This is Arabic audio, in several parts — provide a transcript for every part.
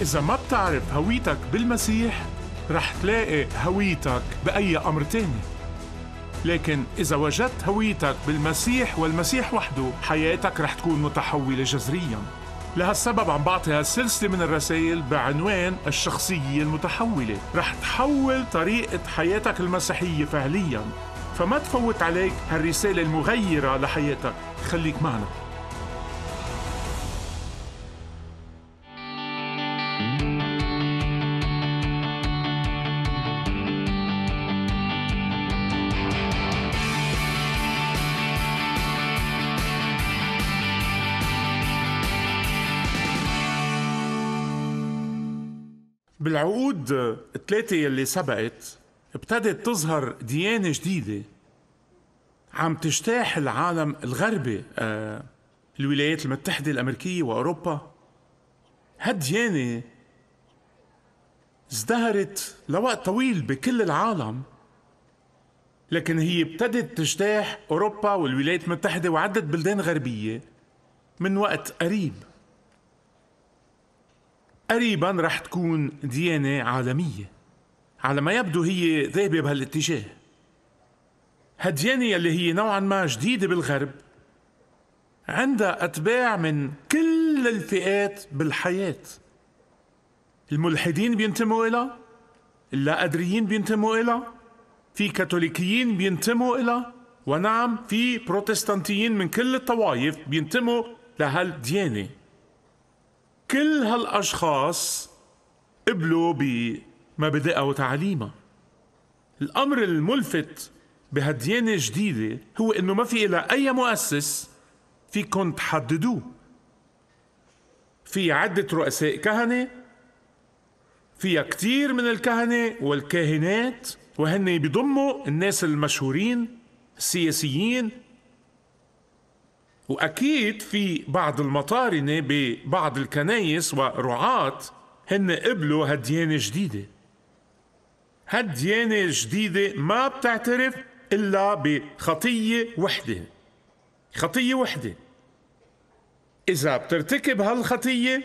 إذا ما بتعرف هويتك بالمسيح رح تلاقي هويتك بأي أمر تاني لكن إذا وجدت هويتك بالمسيح والمسيح وحده حياتك رح تكون متحولة جذرياً لهالسبب عم بعطي هالسلسلة من الرسائل بعنوان الشخصية المتحولة رح تحول طريقة حياتك المسيحية فعلياً فما تفوت عليك هالرسالة المغيرة لحياتك خليك معنا بالعقود الثلاثة يلي سبقت ابتدت تظهر ديانة جديدة عم تجتاح العالم الغربي آه، الولايات المتحدة الأمريكية وأوروبا هالديانة ازدهرت لوقت طويل بكل العالم لكن هي ابتدت تجتاح أوروبا والولايات المتحدة وعدة بلدان غربية من وقت قريب قريبا رح تكون ديانة إيه عالمية على ما يبدو هي ذاهبة بهالاتجاه هالديانة إيه يلي هي نوعا ما جديدة بالغرب عندها أتباع من كل الفئات بالحياة الملحدين بينتموا إلها اللا أدريين بينتموا إلها في كاثوليكيين بينتموا إلها ونعم في بروتستانتيين من كل الطوائف بينتموا لهالديانة إيه. كل هالأشخاص قبلوا بمبادئها وتعاليمها الأمر الملفت بهالديانة الجديدة هو إنه ما في إلى أي مؤسس فيكم تحددوه في عدة رؤساء كهنة فيها كتير من الكهنة والكاهنات وهن بيضموا الناس المشهورين السياسيين واكيد في بعض المطارنه ببعض الكنايس ورعاه هن قبلوا هالديانه جديده هالديانه الجديده ما بتعترف الا بخطيه وحده خطيه وحده اذا بترتكب هالخطيه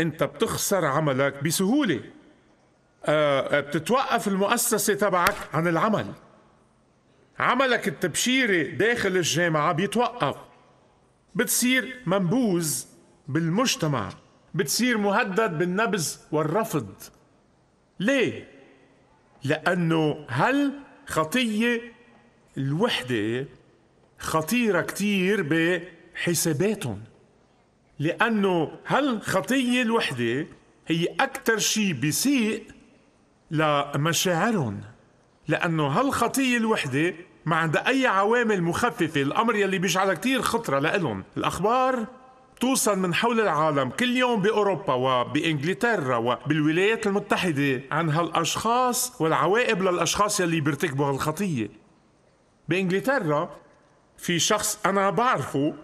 انت بتخسر عملك بسهوله آه، آه، بتتوقف المؤسسه تبعك عن العمل عملك التبشيري داخل الجامعه بيتوقف بتصير منبوذ بالمجتمع بتصير مهدد بالنبذ والرفض ليه؟ لأنه هل خطية الوحدة خطيرة كتير بحساباتهم لأنه هل خطية الوحدة هي أكتر شيء بيسيء لمشاعرهم لأنه هالخطية الوحدة ما عندها أي عوامل مخففة الأمر يلي بيجعلها كتير خطرة لإلهم الأخبار توصل من حول العالم كل يوم بأوروبا وبإنجلترا وبالولايات المتحدة عن هالأشخاص والعواقب للأشخاص يلي بيرتكبوا هالخطية بإنجلترا في شخص أنا بعرفه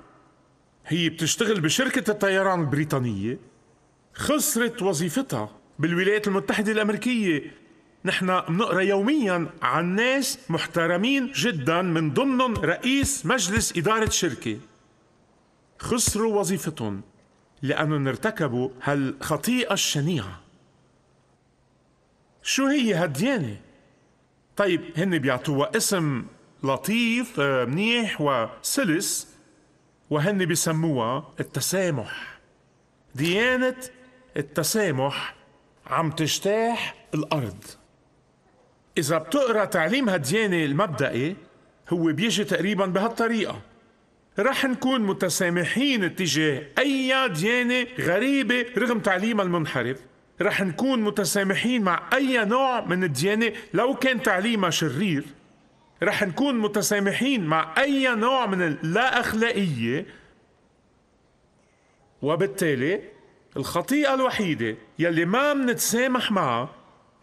هي بتشتغل بشركة الطيران البريطانية خسرت وظيفتها بالولايات المتحدة الأمريكية نحن بنقرا يوميا عن ناس محترمين جدا من ضمنهم رئيس مجلس إدارة شركة خسروا وظيفتهم لأنهم ارتكبوا هالخطيئة الشنيعة شو هي هالديانة؟ طيب هن بيعطوها اسم لطيف آه، منيح وسلس وهن بسموها التسامح ديانة التسامح عم تجتاح الأرض إذا بتقرأ تعليم هالديانة المبدئي هو بيجي تقريبا بهالطريقة رح نكون متسامحين تجاه أي ديانة غريبة رغم تعليمها المنحرف رح نكون متسامحين مع أي نوع من الديانة لو كان تعليمها شرير رح نكون متسامحين مع أي نوع من اللا أخلاقية وبالتالي الخطيئة الوحيدة يلي ما منتسامح معها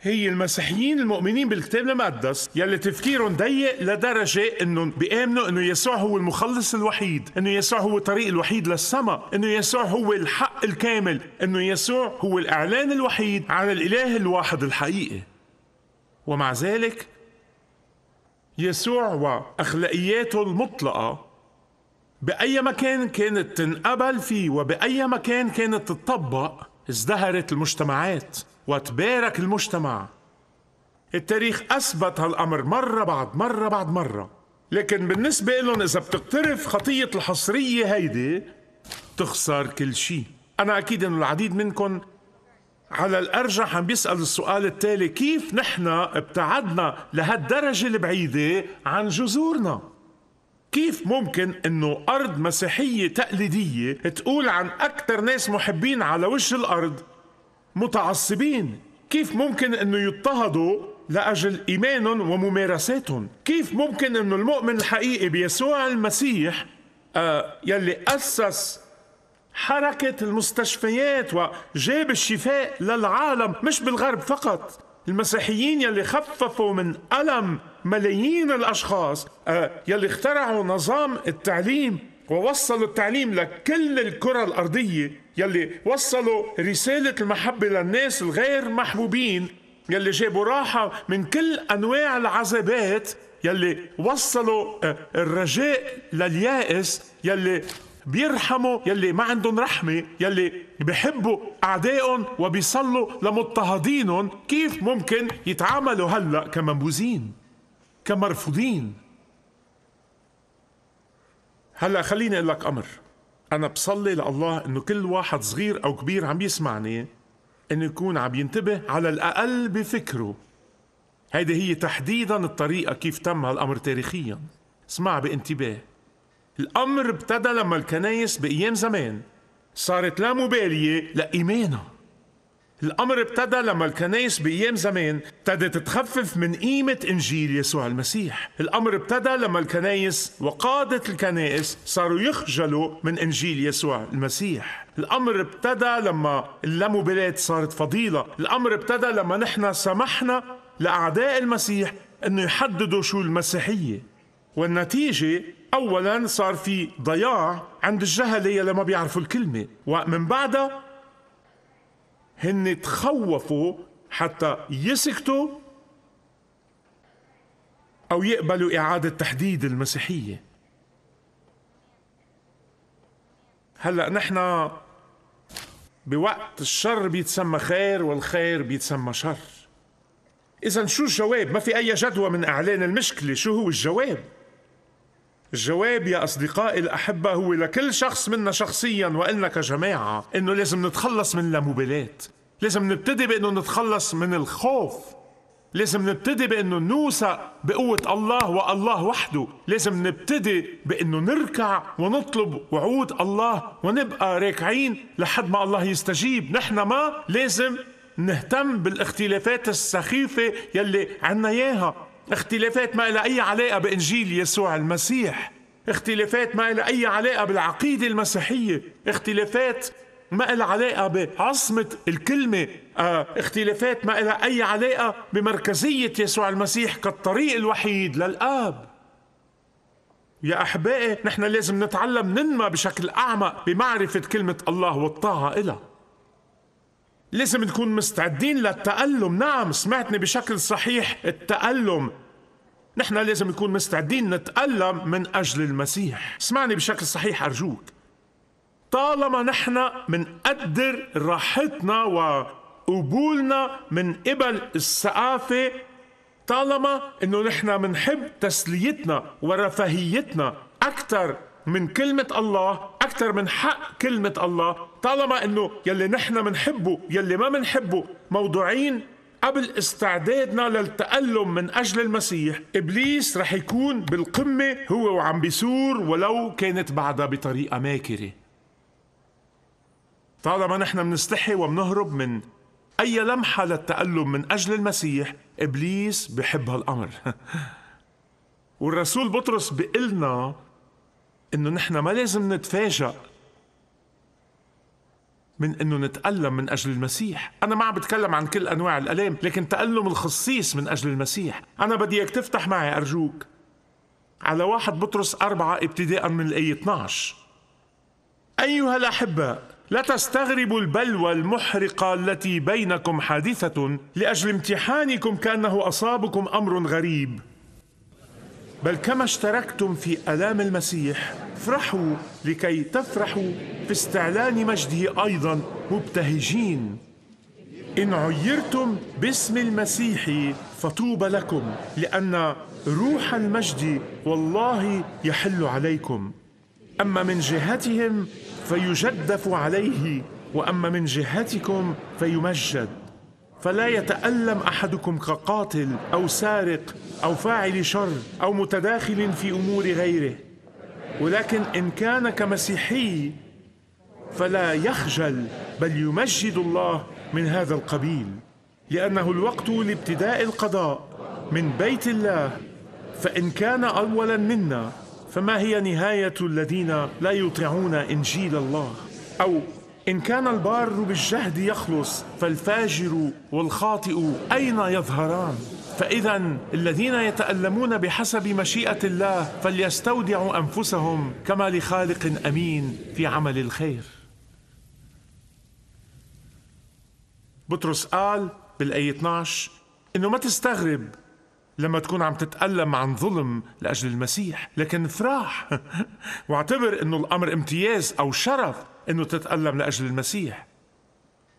هي المسيحيين المؤمنين بالكتاب المقدس يلي تفكيرهم ضيق لدرجة انهم بيآمنوا انه يسوع هو المخلص الوحيد انه يسوع هو الطريق الوحيد للسماء انه يسوع هو الحق الكامل انه يسوع هو الاعلان الوحيد عن الاله الواحد الحقيقي ومع ذلك يسوع واخلاقياته المطلقه باي مكان كانت تنقبل فيه وباي مكان كانت تطبق ازدهرت المجتمعات وتبارك المجتمع التاريخ أثبت هالأمر مرة بعد مرة بعد مرة لكن بالنسبة لهم إذا بتقترف خطية الحصرية هيدي تخسر كل شيء أنا أكيد إنه العديد منكم على الأرجح عم بيسأل السؤال التالي كيف نحن ابتعدنا لهالدرجة البعيدة عن جذورنا كيف ممكن انه ارض مسيحيه تقليديه تقول عن اكثر ناس محبين على وش الارض متعصبين كيف ممكن أنه يضطهدوا لأجل إيمانهم وممارساتهم كيف ممكن أنه المؤمن الحقيقي بيسوع المسيح آه يلي أسس حركة المستشفيات وجاب الشفاء للعالم مش بالغرب فقط المسيحيين يلي خففوا من ألم ملايين الأشخاص آه يلي اخترعوا نظام التعليم ووصلوا التعليم لكل الكرة الأرضية يلي وصلوا رسالة المحبة للناس الغير محبوبين يلي جابوا راحة من كل أنواع العذابات يلي وصلوا آه، الرجاء لليائس يلي بيرحموا يلي ما عندهم رحمة يلي بحبوا أعدائهم وبيصلوا لمضطهدينهم كيف ممكن يتعاملوا هلأ كمنبوذين كمرفوضين هلا خليني اقول لك امر انا بصلي لله انه كل واحد صغير او كبير عم يسمعني انه يكون عم ينتبه على الاقل بفكره هيدي هي تحديدا الطريقه كيف تم هالامر تاريخيا اسمع بانتباه الامر ابتدى لما الكنايس بايام زمان صارت لا مباليه لايمانها الأمر ابتدى لما الكنايس بأيام زمان ابتدت تخفف من قيمة إنجيل يسوع المسيح الأمر ابتدى لما الكنايس وقادة الكنائس صاروا يخجلوا من إنجيل يسوع المسيح الأمر ابتدى لما اللامبالاة صارت فضيلة الأمر ابتدى لما نحن سمحنا لأعداء المسيح أنه يحددوا شو المسيحية والنتيجة أولا صار في ضياع عند الجهلة اللي ما بيعرفوا الكلمة ومن بعدها هن تخوفوا حتى يسكتوا أو يقبلوا إعادة تحديد المسيحية هلأ نحن بوقت الشر بيتسمى خير والخير بيتسمى شر إذا شو الجواب؟ ما في أي جدوى من إعلان المشكلة شو هو الجواب؟ الجواب يا أصدقائي الأحبة هو لكل شخص منا شخصيا وإلنا كجماعة إنه لازم نتخلص من اللامبالاة لازم نبتدي بإنه نتخلص من الخوف لازم نبتدي بإنه نوثق بقوة الله والله وحده لازم نبتدي بإنه نركع ونطلب وعود الله ونبقى راكعين لحد ما الله يستجيب نحن ما لازم نهتم بالاختلافات السخيفة يلي عنا إياها اختلافات ما لها أي علاقة بإنجيل يسوع المسيح اختلافات ما لها أي علاقة بالعقيدة المسيحية اختلافات ما لها علاقة بعصمة الكلمة آه، اختلافات ما لها أي علاقة بمركزية يسوع المسيح كالطريق الوحيد للآب يا أحبائي نحن لازم نتعلم ننمى بشكل أعمق بمعرفة كلمة الله والطاعة إلها لازم نكون مستعدين للتألم نعم سمعتني بشكل صحيح التألم نحن لازم نكون مستعدين نتألم من أجل المسيح اسمعني بشكل صحيح أرجوك طالما نحن منقدر راحتنا وقبولنا من قبل الثقافة طالما انه نحن منحب تسليتنا ورفاهيتنا أكثر من كلمة الله أكثر من حق كلمة الله طالما أنه يلي نحن منحبه يلي ما منحبه موضوعين قبل استعدادنا للتألم من أجل المسيح إبليس رح يكون بالقمة هو وعم بيسور ولو كانت بعدها بطريقة ماكرة طالما نحن منستحي ومنهرب من أي لمحة للتألم من أجل المسيح إبليس بحب هالأمر والرسول بطرس بيقلنا انه نحن ما لازم نتفاجأ من انه نتألم من اجل المسيح، انا ما عم بتكلم عن كل انواع الالام، لكن تألم الخصيص من اجل المسيح، انا بدي اياك تفتح معي ارجوك على واحد بطرس أربعة ابتداء من الاي 12 أيها الأحباء لا تستغربوا البلوى المحرقة التي بينكم حادثة لأجل امتحانكم كأنه أصابكم أمر غريب بل كما اشتركتم في الام المسيح افرحوا لكي تفرحوا في استعلان مجده ايضا مبتهجين ان عيرتم باسم المسيح فطوبى لكم لان روح المجد والله يحل عليكم اما من جهتهم فيجدف عليه واما من جهتكم فيمجد فلا يتألم أحدكم كقاتل أو سارق أو فاعل شر أو متداخل في أمور غيره ولكن إن كان كمسيحي فلا يخجل بل يمجد الله من هذا القبيل لأنه الوقت لابتداء القضاء من بيت الله فإن كان أولا منا فما هي نهاية الذين لا يطيعون إنجيل الله أو إن كان البار بالجهد يخلص فالفاجر والخاطئ أين يظهران؟ فإذا الذين يتألمون بحسب مشيئة الله فليستودعوا أنفسهم كما لخالق أمين في عمل الخير. بطرس قال بالآية 12 إنه ما تستغرب لما تكون عم تتألم عن ظلم لأجل المسيح لكن افرح واعتبر أنه الأمر امتياز أو شرف أنه تتألم لأجل المسيح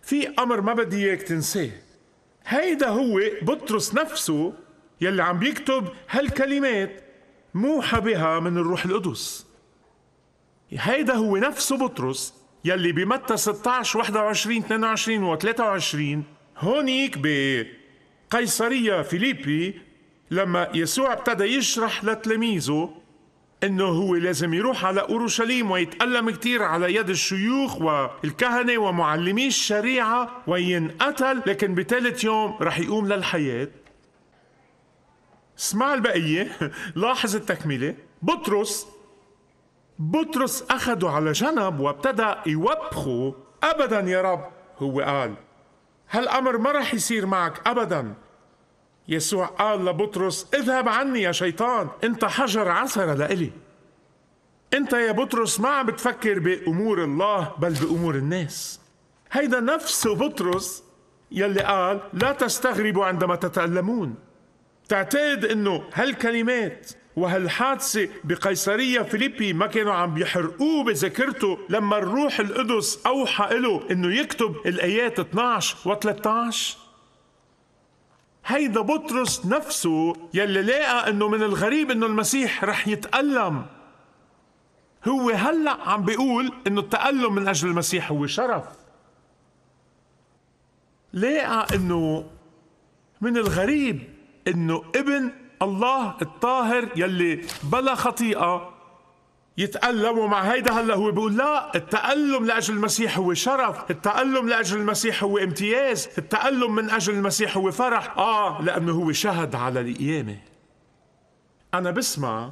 في أمر ما بدي إياك تنساه هيدا هو بطرس نفسه يلي عم بيكتب هالكلمات موحى بها من الروح القدس هيدا هو نفسه بطرس يلي بمتى 16 21 22 و 23 هونيك بقيصرية فيليبي لما يسوع ابتدى يشرح لتلاميذه انه هو لازم يروح على اورشليم ويتألم كثير على يد الشيوخ والكهنة ومعلمي الشريعة وينقتل لكن بثالث يوم رح يقوم للحياة اسمع البقية لاحظ التكملة بطرس بطرس اخذه على جنب وابتدى يوبخه أبدا يا رب هو قال هالأمر ما رح يصير معك أبدا يسوع قال لبطرس اذهب عني يا شيطان انت حجر عثرة لإلي انت يا بطرس ما عم بتفكر بأمور الله بل بأمور الناس هيدا نفس بطرس يلي قال لا تستغربوا عندما تتألمون تعتقد انه هالكلمات وهالحادثة بقيصرية فيليبي ما كانوا عم بيحرقوه بذاكرته لما الروح القدس أوحى له إنه يكتب الآيات 12 و 13 هيدا بطرس نفسه يلي لقى انه من الغريب انه المسيح رح يتألم هو هلأ عم بيقول انه التألم من اجل المسيح هو شرف لقى انه من الغريب انه ابن الله الطاهر يلي بلا خطيئة يتألموا مع هيدا هلا هو بيقول لا التألم لأجل المسيح هو شرف التألم لأجل المسيح هو امتياز التألم من أجل المسيح هو فرح آه لأنه هو شهد على القيامة أنا بسمع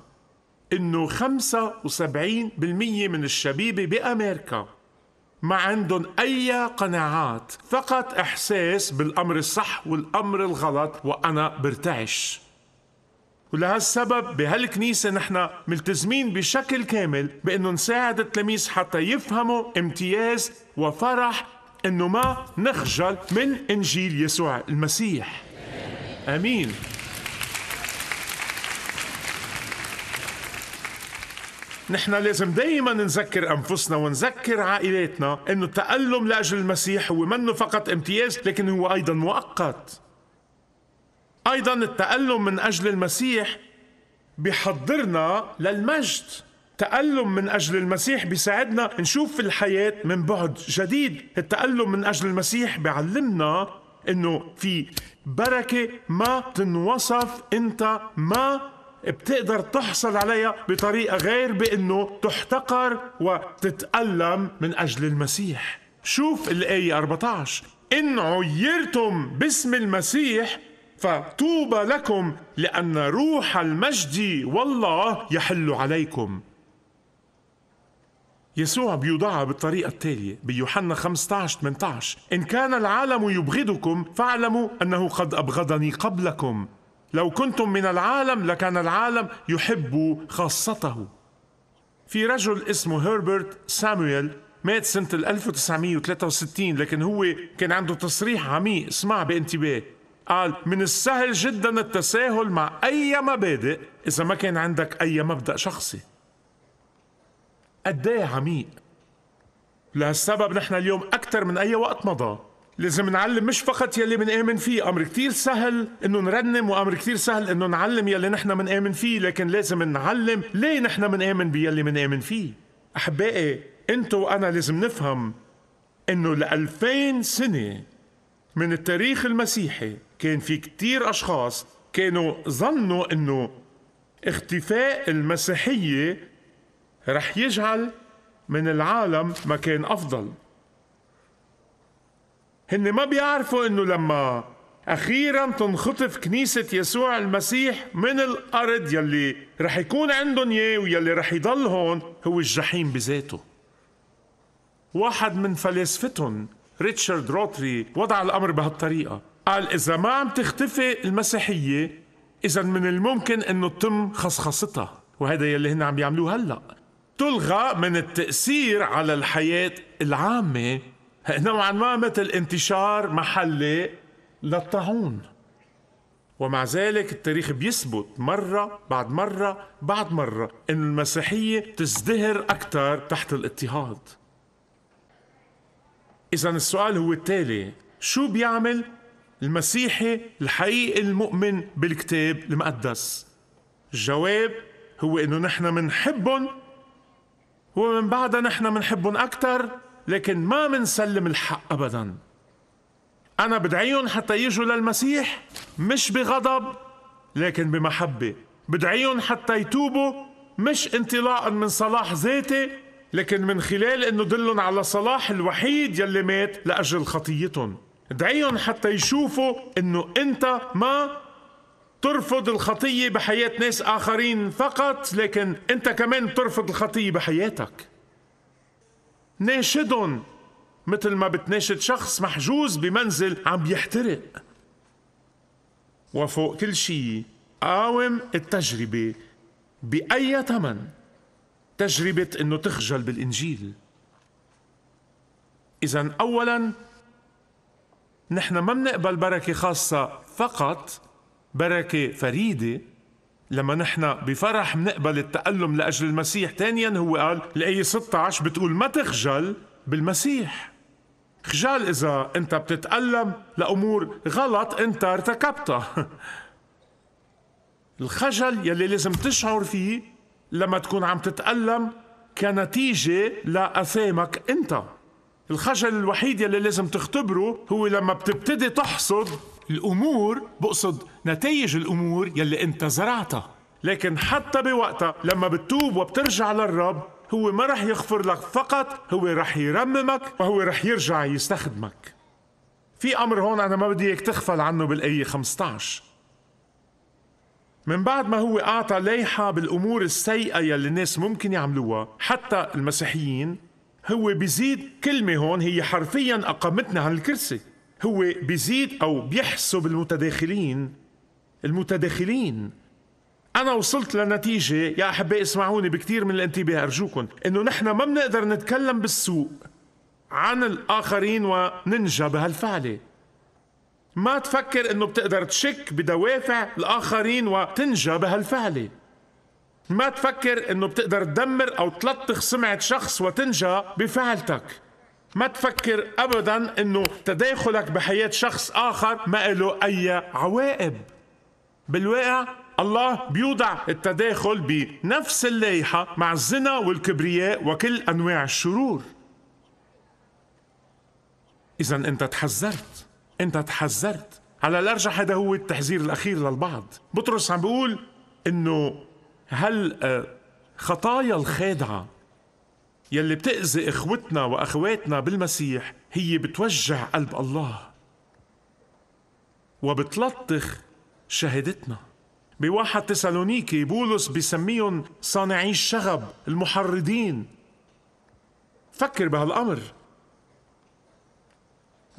إنه 75% من الشبيبة بأمريكا ما عندهم أي قناعات فقط إحساس بالأمر الصح والأمر الغلط وأنا برتعش ولهالسبب بهالكنيسة نحن ملتزمين بشكل كامل بأنه نساعد التلاميذ حتى يفهموا امتياز وفرح أنه ما نخجل من إنجيل يسوع المسيح أمين نحن لازم دايما نذكر انفسنا ونذكر عائلاتنا انه التألم لاجل المسيح هو منه فقط امتياز لكن هو ايضا مؤقت أيضا التألم من أجل المسيح بحضرنا للمجد التألم من أجل المسيح بيساعدنا نشوف الحياة من بعد جديد التألم من أجل المسيح بيعلمنا إنه في بركة ما تنوصف أنت ما بتقدر تحصل عليها بطريقة غير بأنه تحتقر وتتألم من أجل المسيح شوف الآية 14 إن عيرتم باسم المسيح فطوبى لكم لأن روح المجد والله يحل عليكم يسوع بيوضعها بالطريقة التالية بيوحنا 15 18 إن كان العالم يبغضكم فاعلموا أنه قد أبغضني قبلكم لو كنتم من العالم لكان العالم يحب خاصته في رجل اسمه هربرت سامويل مات سنة 1963 لكن هو كان عنده تصريح عميق اسمع بانتباه قال من السهل جدا التساهل مع أي مبادئ إذا ما كان عندك أي مبدأ شخصي ايه عميق لهالسبب نحن اليوم أكثر من أي وقت مضى لازم نعلم مش فقط يلي بنآمن فيه أمر كتير سهل إنه نرنم وأمر كتير سهل إنه نعلم يلي نحن بنآمن فيه لكن لازم نعلم ليه نحن بنآمن بيلي بنآمن فيه أحبائي أنتو وأنا لازم نفهم إنه لألفين سنة من التاريخ المسيحي كان في كتير أشخاص كانوا ظنوا أنه اختفاء المسيحية رح يجعل من العالم مكان أفضل هن ما بيعرفوا أنه لما أخيرا تنخطف كنيسة يسوع المسيح من الأرض يلي رح يكون عندهم إياه ويلي رح يضل هون هو الجحيم بذاته واحد من فلاسفتهم ريتشارد روتري وضع الأمر بهالطريقة قال إذا ما عم تختفي المسيحية إذا من الممكن أنه تتم خصخصتها وهذا يلي هن عم يعملوه هلأ تلغى من التأثير على الحياة العامة نوعا ما مثل انتشار محلي للطاعون ومع ذلك التاريخ بيثبت مرة بعد مرة بعد مرة أن المسيحية تزدهر أكثر تحت الاضطهاد إذا السؤال هو التالي شو بيعمل المسيحي الحقيقي المؤمن بالكتاب المقدس الجواب هو انه نحن منحبهم ومن بعدها نحن منحبهم اكثر لكن ما منسلم الحق ابدا انا بدعيهم حتى يجوا للمسيح مش بغضب لكن بمحبه بدعيهم حتى يتوبوا مش انطلاقا من صلاح ذاتي لكن من خلال انه دلهم على صلاح الوحيد يلي مات لاجل خطيتهم ادعيهم حتى يشوفوا انه انت ما ترفض الخطية بحياة ناس آخرين فقط لكن أنت كمان بترفض الخطية بحياتك ناشدهم مثل ما بتناشد شخص محجوز بمنزل عم بيحترق وفوق كل شيء قاوم التجربة بأي ثمن تجربة أنه تخجل بالإنجيل إذا أولا نحن ما بنقبل بركة خاصة فقط بركة فريدة لما نحن بفرح منقبل التألم لأجل المسيح ثانيا هو قال الآية 16 بتقول ما تخجل بالمسيح خجال إذا أنت بتتألم لأمور غلط أنت ارتكبتها الخجل يلي لازم تشعر فيه لما تكون عم تتألم كنتيجة لأثامك أنت الخجل الوحيد يلي لازم تختبره هو لما بتبتدي تحصد الأمور بقصد نتائج الأمور يلي أنت زرعتها لكن حتى بوقتها لما بتتوب وبترجع للرب هو ما رح يغفر لك فقط هو رح يرممك وهو رح يرجع يستخدمك في أمر هون أنا ما بدي إياك تغفل عنه بالآية 15 من بعد ما هو أعطى ليحة بالأمور السيئة يلي الناس ممكن يعملوها حتى المسيحيين هو بيزيد كلمة هون هي حرفيا أقامتنا عن الكرسي هو بيزيد أو بيحسب المتداخلين المتداخلين أنا وصلت لنتيجة يا أحبائي اسمعوني بكثير من الانتباه أرجوكم إنه نحن ما بنقدر نتكلم بالسوق عن الآخرين وننجى بهالفعله ما تفكر انه بتقدر تشك بدوافع الاخرين وتنجى بهالفعلة ما تفكر انه بتقدر تدمر او تلطخ سمعه شخص وتنجى بفعلتك ما تفكر ابدا انه تداخلك بحياه شخص اخر ما له اي عواقب بالواقع الله بيوضع التداخل بنفس اللايحه مع الزنا والكبرياء وكل انواع الشرور اذا انت تحذرت انت تحذرت على الارجح هذا هو التحذير الاخير للبعض بطرس عم بيقول انه هل آه، خطايا الخادعه يلي بتأذي إخوتنا وأخواتنا بالمسيح هي بتوجع قلب الله وبتلطخ شهادتنا بواحد تسالونيكي بولس بيسميهم صانعي الشغب المحرضين فكر بهالأمر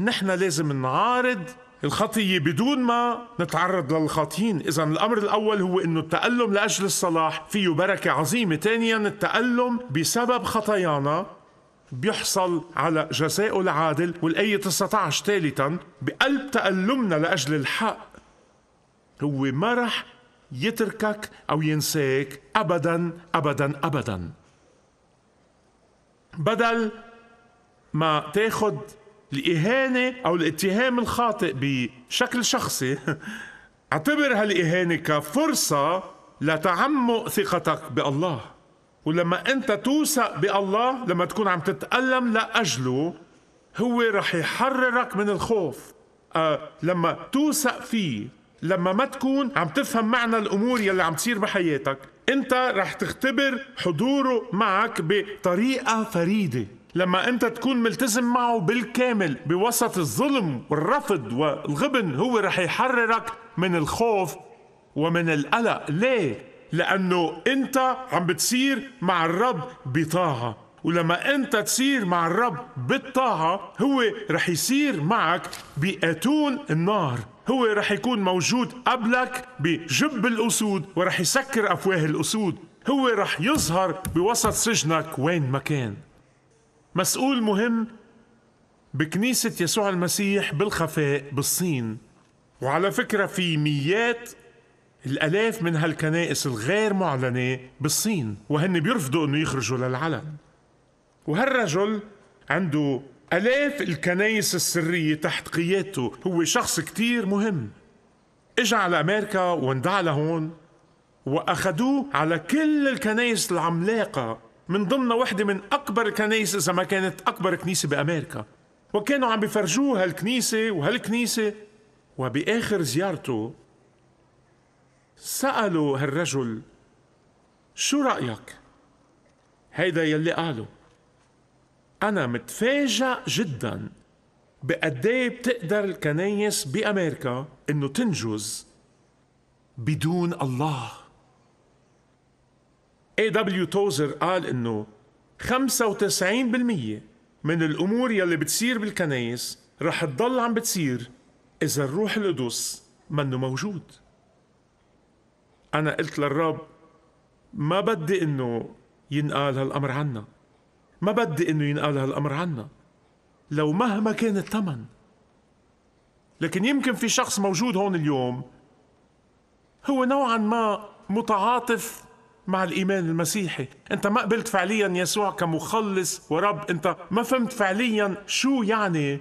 نحن لازم نعارض الخطية بدون ما نتعرض للخاطين إذا الأمر الأول هو أنه التألم لأجل الصلاح فيه بركة عظيمة ثانيا التألم بسبب خطايانا بيحصل على جزاء العادل والآية 19 ثالثا بقلب تألمنا لأجل الحق هو ما رح يتركك أو ينساك أبدا أبدا أبدا بدل ما تاخذ الإهانة أو الاتهام الخاطئ بشكل شخصي اعتبر هالإهانة كفرصة لتعمق ثقتك بالله ولما أنت توثق بالله لما تكون عم تتألم لأجله هو رح يحررك من الخوف أه لما توثق فيه لما ما تكون عم تفهم معنى الأمور يلي عم تصير بحياتك أنت رح تختبر حضوره معك بطريقة فريدة لما انت تكون ملتزم معه بالكامل بوسط الظلم والرفض والغبن هو رح يحررك من الخوف ومن القلق ليه؟ لأنه أنت عم بتصير مع الرب بطاعة ولما أنت تصير مع الرب بالطاعة هو رح يصير معك بأتون النار هو رح يكون موجود قبلك بجب الأسود ورح يسكر أفواه الأسود هو رح يظهر بوسط سجنك وين ما كان مسؤول مهم بكنيسة يسوع المسيح بالخفاء بالصين وعلى فكرة في ميات الألاف من هالكنائس الغير معلنة بالصين وهن بيرفضوا أنه يخرجوا للعلن وهالرجل عنده ألاف الكنائس السرية تحت قيادته هو شخص كتير مهم إجا على أمريكا واندعى لهون وأخدوه على كل الكنائس العملاقة من ضمن واحدة من أكبر الكنايس إذا ما كانت أكبر كنيسة بأمريكا وكانوا عم بفرجوه هالكنيسة وهالكنيسة وبآخر زيارته سألوا هالرجل شو رأيك؟ هيدا يلي قاله أنا متفاجئ جدا بقديه بتقدر الكنايس بأمريكا إنه تنجز بدون الله اي دبليو توزر قال انه 95% من الامور يلي بتصير بالكنايس رح تضل عم بتصير اذا الروح القدس منه موجود انا قلت للرب ما بدي انه ينقال هالامر عنا ما بدي انه ينقال هالامر عنا لو مهما كان الثمن لكن يمكن في شخص موجود هون اليوم هو نوعا ما متعاطف مع الإيمان المسيحي أنت ما قبلت فعليا يسوع كمخلص ورب أنت ما فهمت فعليا شو يعني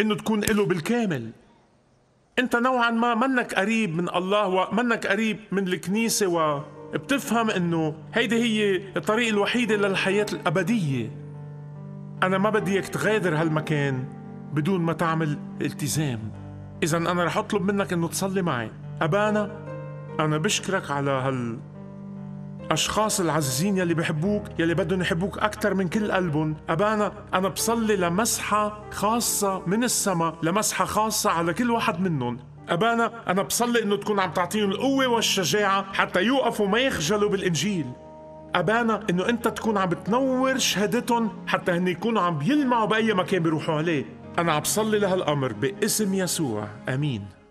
أنه تكون له بالكامل أنت نوعا ما منك قريب من الله ومنك قريب من الكنيسة وبتفهم انه هيدي هي الطريق الوحيدة للحياة الأبدية أنا ما بدي إياك تغادر هالمكان بدون ما تعمل التزام إذا أنا رح أطلب منك إنه تصلي معي أبانا أنا بشكرك على هال أشخاص العزيزين يلي بحبوك يلي بدهم يحبوك أكثر من كل قلبهم أبانا أنا بصلي لمسحة خاصة من السماء لمسحة خاصة على كل واحد منهم أبانا أنا بصلي إنه تكون عم تعطيهم القوة والشجاعة حتى يوقفوا ما يخجلوا بالإنجيل أبانا إنه أنت تكون عم بتنور شهادتهم حتى هن يكونوا عم بيلمعوا بأي مكان بيروحوا عليه أنا عم بصلي لهالأمر باسم يسوع أمين